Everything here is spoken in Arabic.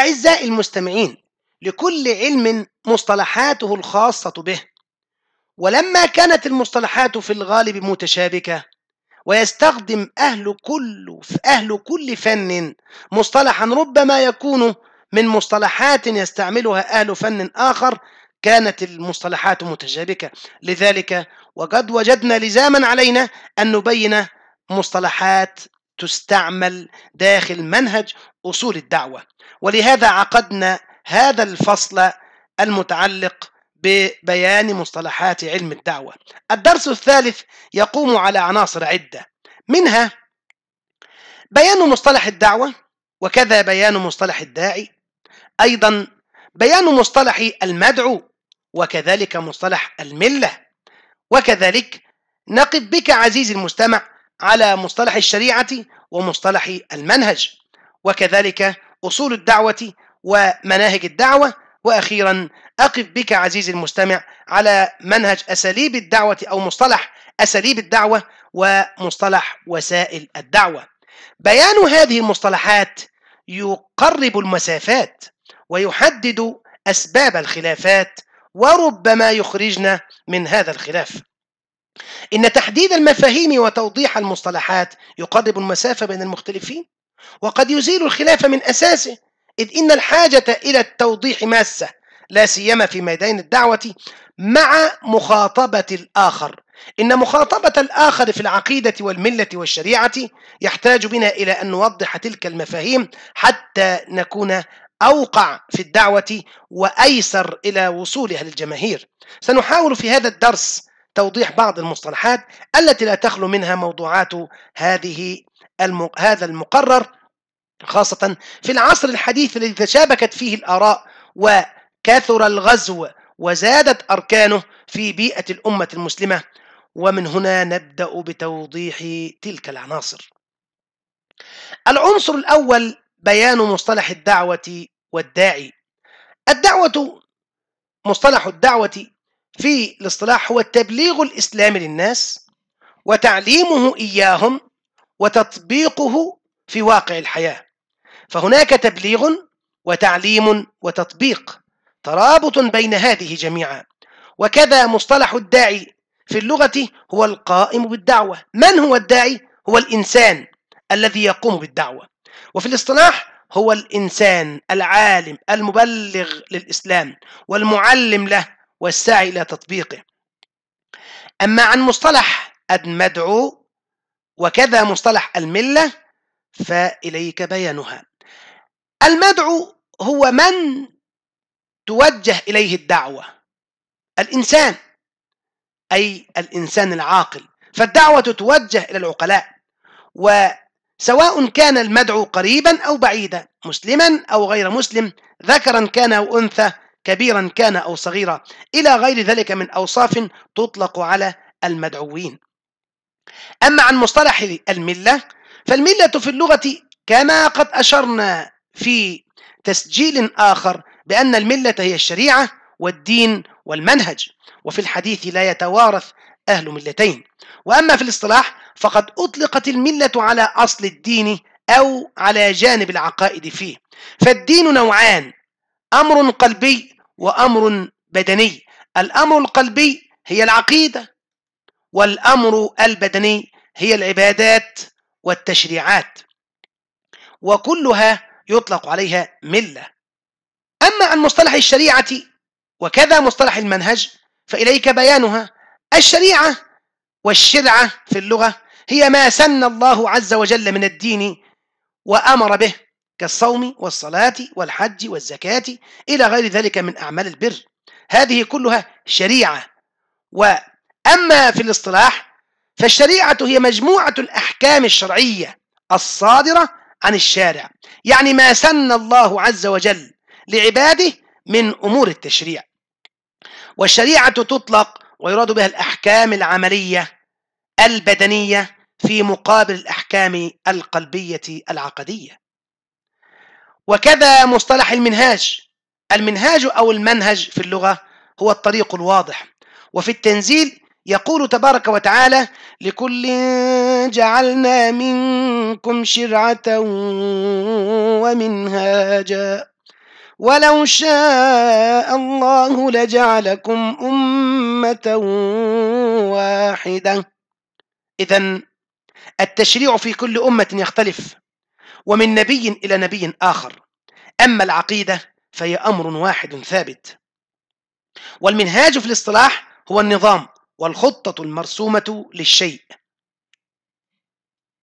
أعزائي المستمعين لكل علم مصطلحاته الخاصة به ولما كانت المصطلحات في الغالب متشابكة ويستخدم أهل كل أهل كل فن مصطلحا ربما يكون من مصطلحات يستعملها أهل فن آخر كانت المصطلحات متشابكة لذلك وقد وجدنا لزاما علينا أن نبين مصطلحات تستعمل داخل منهج أصول الدعوة ولهذا عقدنا هذا الفصل المتعلق ببيان مصطلحات علم الدعوة الدرس الثالث يقوم على عناصر عدة منها بيان مصطلح الدعوة وكذا بيان مصطلح الداعي أيضا بيان مصطلح المدعو وكذلك مصطلح الملة وكذلك نقف بك عزيزي المستمع على مصطلح الشريعة ومصطلح المنهج وكذلك أصول الدعوة ومناهج الدعوة وأخيرا أقف بك عزيزي المستمع على منهج أساليب الدعوة أو مصطلح أساليب الدعوة ومصطلح وسائل الدعوة بيان هذه المصطلحات يقرب المسافات ويحدد أسباب الخلافات وربما يخرجنا من هذا الخلاف إن تحديد المفاهيم وتوضيح المصطلحات يقرب المسافة بين المختلفين وقد يزيل الخلاف من أساسه إذ إن الحاجة إلى التوضيح ماسة لا سيما في ميدان الدعوة مع مخاطبة الآخر إن مخاطبة الآخر في العقيدة والملة والشريعة يحتاج بنا إلى أن نوضح تلك المفاهيم حتى نكون أوقع في الدعوة وأيسر إلى وصولها للجماهير سنحاول في هذا الدرس توضيح بعض المصطلحات التي لا تخلو منها موضوعات هذه المق... هذا المقرر خاصة في العصر الحديث الذي تشابكت فيه الآراء وكثر الغزو وزادت أركانه في بيئة الأمة المسلمة ومن هنا نبدأ بتوضيح تلك العناصر العنصر الأول بيان مصطلح الدعوة والداعي الدعوة مصطلح الدعوة في الاصطلاح هو التبليغ الإسلامي للناس وتعليمه إياهم وتطبيقه في واقع الحياة فهناك تبليغ وتعليم وتطبيق ترابط بين هذه جميعا وكذا مصطلح الداعي في اللغة هو القائم بالدعوة من هو الداعي؟ هو الإنسان الذي يقوم بالدعوة وفي الاصطلاح هو الإنسان العالم المبلغ للإسلام والمعلم له والسعي إلى تطبيقه أما عن مصطلح المدعو وكذا مصطلح الملة فإليك بيانها المدعو هو من توجه إليه الدعوة الإنسان أي الإنسان العاقل فالدعوة توجه إلى العقلاء وسواء كان المدعو قريبا أو بعيدا مسلما أو غير مسلم ذكرا كان أو أنثى كبيرا كان أو صغيرا إلى غير ذلك من أوصاف تطلق على المدعوين أما عن مصطلح الملة فالملة في اللغة كما قد أشرنا في تسجيل آخر بأن الملة هي الشريعة والدين والمنهج وفي الحديث لا يتوارث أهل ملتين وأما في الاصطلاح فقد أطلقت الملة على أصل الدين أو على جانب العقائد فيه فالدين نوعان أمر قلبي وأمر بدني الأمر القلبي هي العقيدة والأمر البدني هي العبادات والتشريعات وكلها يطلق عليها ملة أما عن مصطلح الشريعة وكذا مصطلح المنهج فإليك بيانها الشريعة والشرعة في اللغة هي ما سن الله عز وجل من الدين وأمر به كالصوم والصلاة والحج والزكاة إلى غير ذلك من أعمال البر هذه كلها شريعة وأما في الاصطلاح فالشريعة هي مجموعة الأحكام الشرعية الصادرة عن الشارع يعني ما سن الله عز وجل لعباده من أمور التشريع والشريعة تطلق ويراد بها الأحكام العملية البدنية في مقابل الأحكام القلبية العقدية وكذا مصطلح المنهاج المنهاج أو المنهج في اللغة هو الطريق الواضح وفي التنزيل يقول تبارك وتعالى لكل جعلنا منكم شرعة ومنهاجا ولو شاء الله لجعلكم أمة واحدة إذا التشريع في كل أمة يختلف ومن نبي إلى نبي آخر أما العقيدة فهي أمر واحد ثابت والمنهاج في الاصطلاح هو النظام والخطة المرسومة للشيء